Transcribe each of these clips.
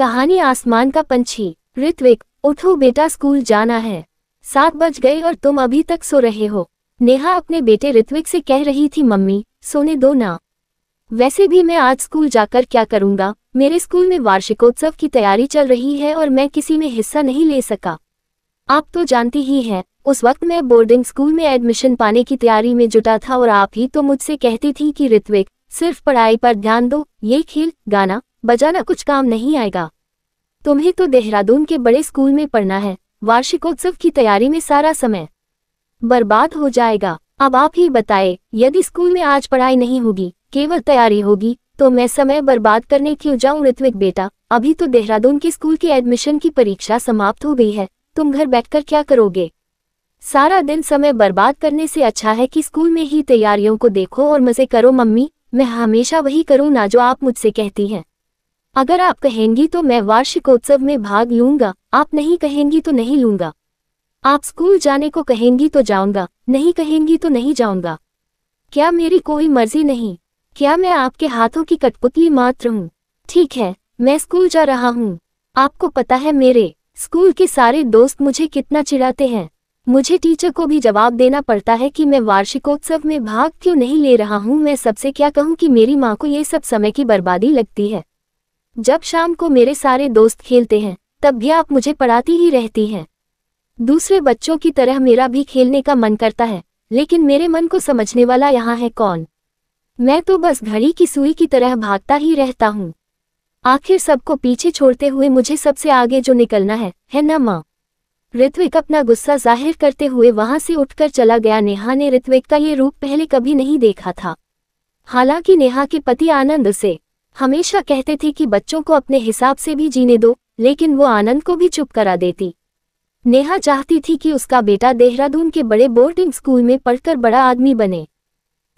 कहानी आसमान का पंछी ऋत्विक उठो बेटा स्कूल जाना है सात बज गए और तुम अभी तक सो रहे हो नेहा अपने बेटे ऋत्विक से कह रही थी मम्मी सोने दो ना वैसे भी मैं आज स्कूल जाकर क्या करूँगा मेरे स्कूल में वार्षिकोत्सव की तैयारी चल रही है और मैं किसी में हिस्सा नहीं ले सका आप तो जानती ही हैं उस वक्त मैं बोर्डिंग स्कूल में एडमिशन पाने की तैयारी में जुटा था और आप ही तो मुझसे कहती थी कि ऋत्विक सिर्फ पढ़ाई पर ध्यान दो ये खेल गाना बजाना कुछ काम नहीं आएगा तुम्हें तो देहरादून के बड़े स्कूल में पढ़ना है वार्षिकोत्सव की तैयारी में सारा समय बर्बाद हो जाएगा अब आप ही बताए यदि स्कूल में आज पढ़ाई नहीं होगी केवल तैयारी होगी तो मैं समय बर्बाद करने क्यों जाऊं ऋत्विक बेटा अभी तो देहरादून के स्कूल के एडमिशन की परीक्षा समाप्त हो गई है तुम घर बैठकर क्या करोगे सारा दिन समय बर्बाद करने से अच्छा है कि स्कूल में ही तैयारियों को देखो और मजे करो मम्मी मैं हमेशा वही करूँ ना जो आप मुझसे कहती हैं अगर आप कहेंगी तो मैं वार्षिकोत्सव में भाग लूंगा आप नहीं कहेंगी तो नहीं लूंगा आप स्कूल जाने को कहेंगी तो जाऊंगा नहीं कहेंगी तो नहीं जाऊंगा क्या मेरी कोई मर्जी नहीं क्या मैं आपके हाथों की कठपुतली मात्र हूँ ठीक है मैं स्कूल जा रहा हूँ आपको पता है मेरे स्कूल के सारे दोस्त मुझे कितना चिढ़ाते हैं मुझे टीचर को भी जवाब देना पड़ता है कि मैं वार्षिकोत्सव में भाग क्यों नहीं ले रहा हूँ मैं सबसे क्या कहूँ कि मेरी माँ को ये सब समय की बर्बादी लगती है जब शाम को मेरे सारे दोस्त खेलते हैं तब भी आप मुझे पढ़ाती ही रहती हैं दूसरे बच्चों की तरह मेरा भी खेलने का मन करता है लेकिन मेरे मन को समझने वाला यहाँ है कौन मैं तो बस घड़ी की सुई की तरह भागता ही रहता हूँ आखिर सबको पीछे छोड़ते हुए मुझे सबसे आगे जो निकलना है है न माँ ऋत्विक अपना गुस्सा जाहिर करते हुए वहां से उठकर चला गया नेहा ने ऋत्विक का ये रूप पहले कभी नहीं देखा था हालांकि नेहा के पति आनंद से हमेशा कहते थे कि बच्चों को अपने हिसाब से भी जीने दो लेकिन वो आनंद को भी चुप करा देती नेहा चाहती थी कि उसका बेटा देहरादून के बड़े बोर्डिंग स्कूल में पढ़कर बड़ा आदमी बने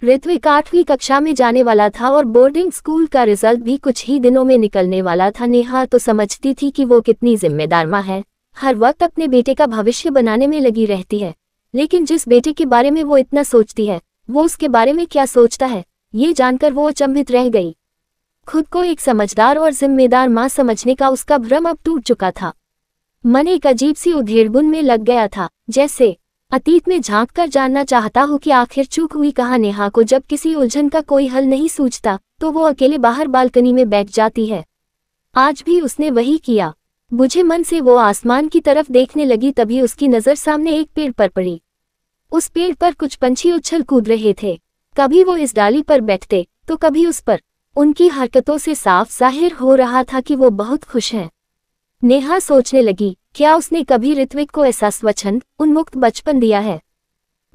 ऋत्विक आठवीं कक्षा में जाने वाला था और बोर्डिंग स्कूल का रिजल्ट भी कुछ ही दिनों में निकलने वाला था नेहा तो समझती थी कि वो कितनी जिम्मेदार माँ है हर वक्त अपने बेटे का भविष्य बनाने में लगी रहती है लेकिन जिस बेटे के बारे में वो इतना सोचती है वो उसके बारे में क्या सोचता है ये जानकर वो अचंभित रह गई खुद को एक समझदार और जिम्मेदार माँ समझने का उसका भ्रम अब टूट चुका था मन एक अजीब सी उधेड़बुन में लग गया था जैसे अतीत में झांक कर जानना चाहता हूँ कि आखिर चूक हुई कहा नेहा को जब किसी उलझन का कोई हल नहीं सूझता तो वो अकेले बाहर बालकनी में बैठ जाती है आज भी उसने वही किया मुझे मन से वो आसमान की तरफ देखने लगी तभी उसकी नज़र सामने एक पेड़ पर पड़ी उस पेड़ पर कुछ पंछी उछल कूद रहे थे कभी वो इस डाली पर बैठते तो कभी उस पर उनकी हरकतों से साफ जाहिर हो रहा था कि वो बहुत खुश हैं नेहा सोचने लगी क्या उसने कभी ऋत्विक को ऐसा स्वच्छंद उन्मुक्त बचपन दिया है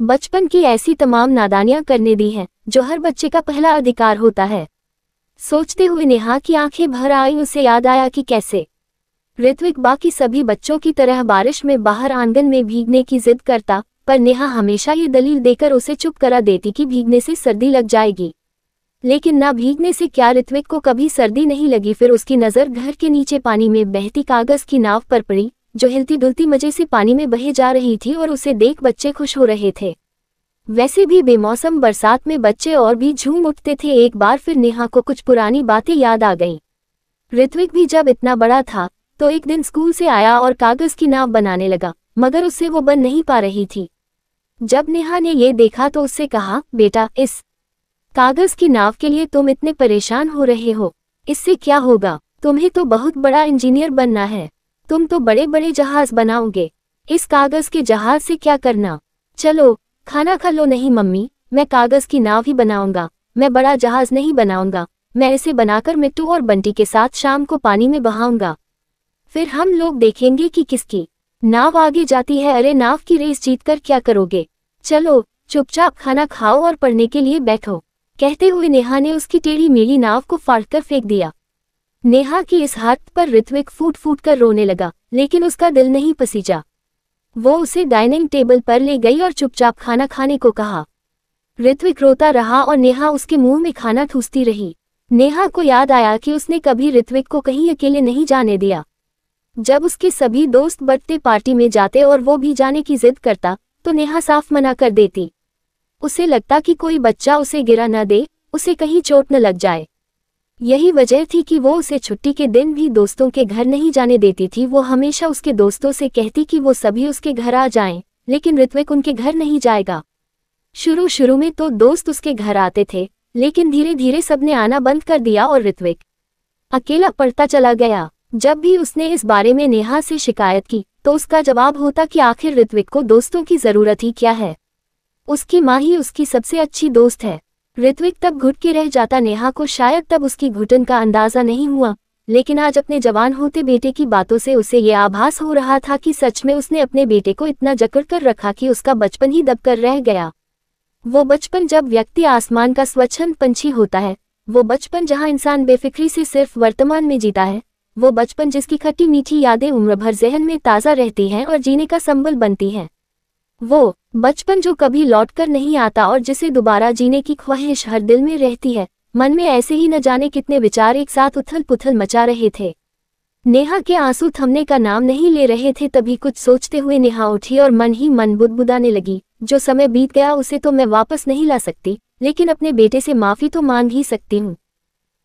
बचपन की ऐसी तमाम नादानियां करने दी हैं जो हर बच्चे का पहला अधिकार होता है सोचते हुए नेहा की आंखें भर आई उसे याद आया कि कैसे ऋत्विक बाकी सभी बच्चों की तरह बारिश में बाहर आंगन में भीगने की जिद करता पर नेहा हमेशा ये दलील देकर उसे चुप करा देती कि भीगने से सर्दी लग जाएगी लेकिन न भीगने से क्या ऋत्विक को कभी सर्दी नहीं लगी फिर उसकी नज़र घर के नीचे पानी में बहती कागज़ की नाव पर पड़ी जो हिलती डुलती मजे से पानी में बहे जा रही थी और उसे देख बच्चे खुश हो रहे थे वैसे भी बेमौसम बरसात में बच्चे और भी झूम उठते थे एक बार फिर नेहा को कुछ पुरानी बातें याद आ गईं ऋत्विक भी जब इतना बड़ा था तो एक दिन स्कूल से आया और कागज़ की नाव बनाने लगा मगर उससे वो बन नहीं पा रही थी जब नेहा ने ये देखा तो उससे कहा बेटा इस कागज की नाव के लिए तुम इतने परेशान हो रहे हो इससे क्या होगा तुम्हें तो बहुत बड़ा इंजीनियर बनना है तुम तो बड़े बड़े जहाज बनाओगे इस कागज के जहाज से क्या करना चलो खाना खा लो नहीं मम्मी मैं कागज की नाव ही बनाऊंगा मैं बड़ा जहाज नहीं बनाऊंगा मैं इसे बनाकर मिट्टू और बंटी के साथ शाम को पानी में बहाऊंगा फिर हम लोग देखेंगे कि किसकी नाव आगे जाती है अरे नाव की रेस जीतकर क्या करोगे चलो चुपचाप खाना खाओ और पढ़ने के लिए बैठो कहते हुए नेहा ने उसकी टेढ़ी मेढ़ी नाव को फाड़कर फेंक दिया नेहा की इस हाथ पर ऋत्विक फूट फूट कर रोने लगा लेकिन उसका दिल नहीं पसीजा वो उसे डाइनिंग टेबल पर ले गई और चुपचाप खाना खाने को कहा ऋत्विक रोता रहा और नेहा उसके मुंह में खाना ठूसती रही नेहा को याद आया कि उसने कभी ऋत्विक को कहीं अकेले नहीं जाने दिया जब उसके सभी दोस्त बर्थडे पार्टी में जाते और वो भी जाने की जिद करता तो नेहा साफ मना कर देती उसे लगता कि कोई बच्चा उसे गिरा न दे उसे कहीं चोट न लग जाए यही वजह थी कि वो उसे छुट्टी के दिन भी दोस्तों के घर नहीं जाने देती थी वो हमेशा उसके दोस्तों से कहती कि वो सभी उसके घर आ जाएं, लेकिन ऋत्विक उनके घर नहीं जाएगा शुरू शुरू में तो दोस्त उसके घर आते थे लेकिन धीरे धीरे सबने आना बंद कर दिया और ऋत्विक अकेला पड़ता चला गया जब भी उसने इस बारे में नेहा से शिकायत की तो उसका जवाब होता कि आखिर ऋत्विक को दोस्तों की जरूरत ही क्या है उसकी माँ ही उसकी सबसे अच्छी दोस्त है ऋत्विक तब घुट के रह जाता नेहा को शायद तब उसकी घुटन का अंदाजा नहीं हुआ लेकिन आज अपने जवान होते बेटे की बातों से उसे ये आभास हो रहा था कि सच में उसने अपने बेटे को इतना जकड़ कर रखा कि उसका बचपन ही दबकर रह गया वो बचपन जब व्यक्ति आसमान का स्वच्छंद पंछी होता है वो बचपन जहाँ इंसान बेफिक्री से सिर्फ वर्तमान में जीता है वो बचपन जिसकी खट्टी मीठी यादें उम्र भर जहन में ताज़ा रहती हैं और जीने का संबल बनती हैं वो बचपन जो कभी लौटकर नहीं आता और जिसे दोबारा जीने की ख्वाहिश हर दिल में रहती है मन में ऐसे ही न जाने कितने विचार एक साथ उथल पुथल मचा रहे थे नेहा के आंसू थमने का नाम नहीं ले रहे थे तभी कुछ सोचते हुए नेहा उठी और मन ही मन बुदबुदाने लगी जो समय बीत गया उसे तो मैं वापस नहीं ला सकती लेकिन अपने बेटे से माफ़ी तो मांग ही सकती हूँ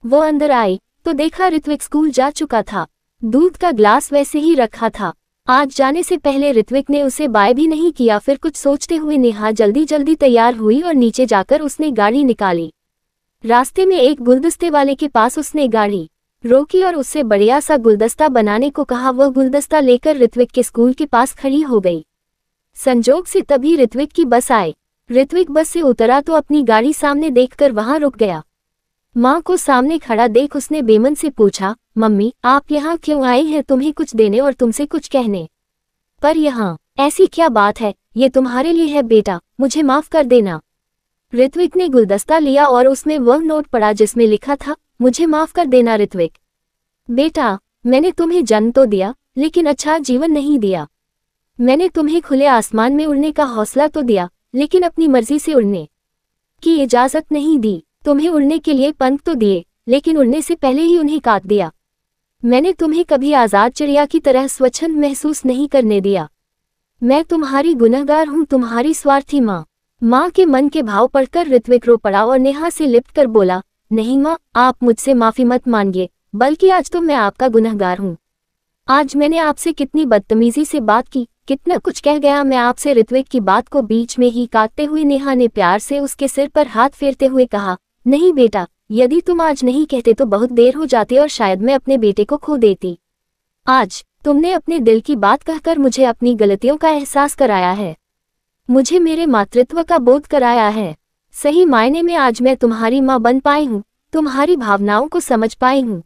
वो अंदर आई तो देखा ऋत्विक स्कूल जा चुका था दूध का ग्लास वैसे ही रखा था आज जाने से पहले ऋत्विक ने उसे बाय भी नहीं किया फिर कुछ सोचते हुए नेहा जल्दी जल्दी तैयार हुई और नीचे जाकर उसने गाड़ी निकाली रास्ते में एक गुलदस्ते वाले के पास उसने गाड़ी रोकी और उससे बढ़िया सा गुलदस्ता बनाने को कहा वह गुलदस्ता लेकर ऋत्विक के स्कूल के पास खड़ी हो गई संजोग से तभी ऋत्विक की बस आए ऋत्विक बस से उतरा तो अपनी गाड़ी सामने देखकर वहां रुक गया माँ को सामने खड़ा देख उसने बेमन से पूछा मम्मी आप यहाँ क्यों आए हैं तुम्हें कुछ देने और तुमसे कुछ कहने पर यहाँ ऐसी क्या बात है ये तुम्हारे लिए है बेटा मुझे माफ कर देना ऋत्विक ने गुलदस्ता लिया और उसमें वह नोट पड़ा जिसमें लिखा था मुझे माफ कर देना ऋत्विक बेटा मैंने तुम्हें जन्म तो दिया लेकिन अच्छा जीवन नहीं दिया मैंने तुम्हें खुले आसमान में उड़ने का हौसला तो दिया लेकिन अपनी मर्जी से उड़ने की इजाज़त नहीं दी तुम्हें उड़ने के लिए पंख तो दिए लेकिन उड़ने से पहले ही उन्हें काट दिया मैंने तुम्हें कभी आज़ाद चिड़िया की तरह स्वच्छंद महसूस नहीं करने दिया मैं तुम्हारी गुनहगार हूँ तुम्हारी स्वार्थी माँ माँ के मन के भाव पढ़कर ऋत्विक रो पड़ा और नेहा से लिपट कर बोला नहीं माँ आप मुझसे माफ़ी मत मांगिए बल्कि आज तो मैं आपका गुनहगार हूँ आज मैंने आपसे कितनी बदतमीजी से बात की कितना कुछ कह गया मैं आपसे ऋत्विक की बात को बीच में ही काटते हुए नेहा ने प्यार से उसके सिर पर हाथ फेरते हुए कहा नहीं बेटा यदि तुम आज नहीं कहते तो बहुत देर हो जाती और शायद मैं अपने बेटे को खो देती आज तुमने अपने दिल की बात कहकर मुझे अपनी गलतियों का एहसास कराया है मुझे मेरे मातृत्व का बोध कराया है सही मायने में आज मैं तुम्हारी माँ बन पाई हूँ तुम्हारी भावनाओं को समझ पाई हूँ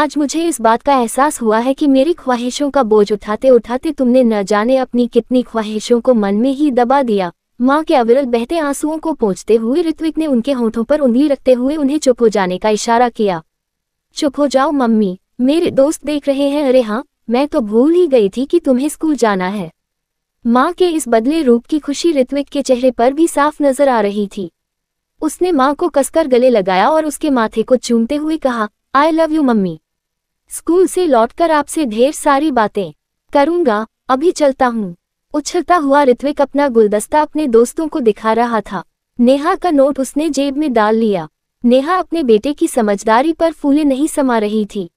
आज मुझे इस बात का एहसास हुआ है कि मेरी ख्वाहिशों का बोझ उठाते उठाते तुमने न जाने अपनी कितनी ख्वाहिशों को मन में ही दबा दिया माँ के अविरल बहते आंसुओं को पहुंचते हुए ऋत्विक ने उनके होठों पर उंगली रखते हुए उन्हें चुप हो जाने का इशारा किया चुप हो जाओ मम्मी मेरे दोस्त देख रहे हैं अरे हाँ मैं तो भूल ही गई थी कि तुम्हें स्कूल जाना है माँ के इस बदले रूप की खुशी ऋत्विक के चेहरे पर भी साफ नजर आ रही थी उसने माँ को कसकर गले लगाया और उसके माथे को चूमते हुए कहा I love you mummy school से लौटकर आपसे ढेर सारी बातें करूंगा अभी चलता हूँ उछलता हुआ ऋत्विक अपना गुलदस्ता अपने दोस्तों को दिखा रहा था नेहा का नोट उसने जेब में डाल लिया नेहा अपने बेटे की समझदारी पर फूले नहीं समा रही थी